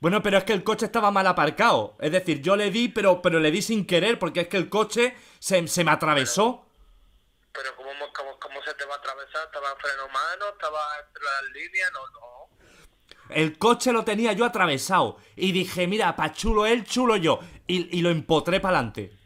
Bueno, pero es que el coche estaba mal aparcado. Es decir, yo le di, pero, pero le di sin querer, porque es que el coche se, me atravesó. Pero, se te va a atravesar? ¿Estaba en freno ¿Estaba las líneas? No, no. El coche lo tenía yo atravesado. Y dije, mira, pa' chulo él, chulo yo. Y, y lo empotré para adelante.